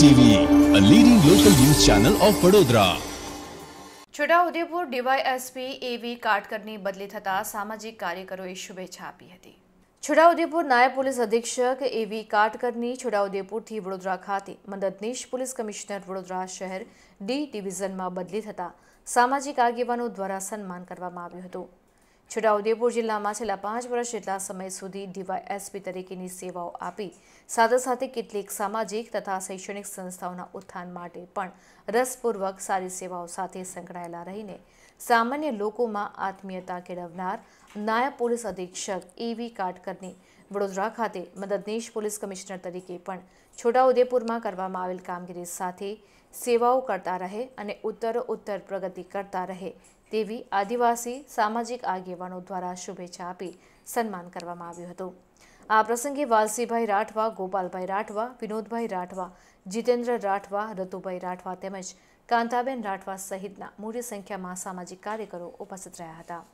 TV a leading local news channel of Vadodara Chhotaudepur DYSP એવી કાટકરની બદલી થતાં સામાજિક કાર્યકરોએ શુભેચ્છા આપી હતી છોટાઉદેપુર નાયબ પોલીસ અધિક્ષક એવી કાટકરની છોટાઉદેપુરથી વડોદરા ખાતે મદદનીશ પોલીસ કમિશનર વડોદરા શહેર ડી ડિવિઝનમાં બદલી થતાં સામાજિક આગેવાનો દ્વારા સન્માન કરવામાં આવ્યું હતું છોટાઉદેપુર જિલ્લામાં છેલ્લા પાંચ વર્ષ જેટલા સમય સુધી ડીવાયએસપી તરીકેની સેવાઓ આપી સાથે સાથે કેટલીક સામાજિક તથા શૈક્ષણિક સંસ્થાઓના ઉત્થાન માટે પણ રસપૂર્વક સારી સેવાઓ સાથે સંકળાયેલા રહીને સામાન્ય લોકોમાં આત્મીયતા કેળવનાર નાયબ પોલીસ અધિક્ષક એવી કાટકરની વડોદરા ખાતે મદદનીશ પોલીસ કમિશનર તરીકે પણ છોટાઉદેપુરમાં કરવામાં આવેલ કામગીરી સાથે સેવાઓ કરતા રહે અને ઉત્તર પ્રગતિ કરતા રહે તેવી આદિવાસી સામાજિક આગેવાનો દ્વારા શુભેચ્છા આપી સન્માન કરવામાં આવ્યું હતું આ પ્રસંગે વાલસીભાઈ રાઠવા ગોપાલભાઈ રાઠવા વિનોદભાઈ રાઠવા જીતેન્દ્ર રાઠવા રતુભાઈ રાઠવા તેમજ કાંતાબેન રાઠવા સહિતના મોટી સંખ્યામાં સામાજિક કાર્યકરો ઉપસ્થિત રહ્યા હતા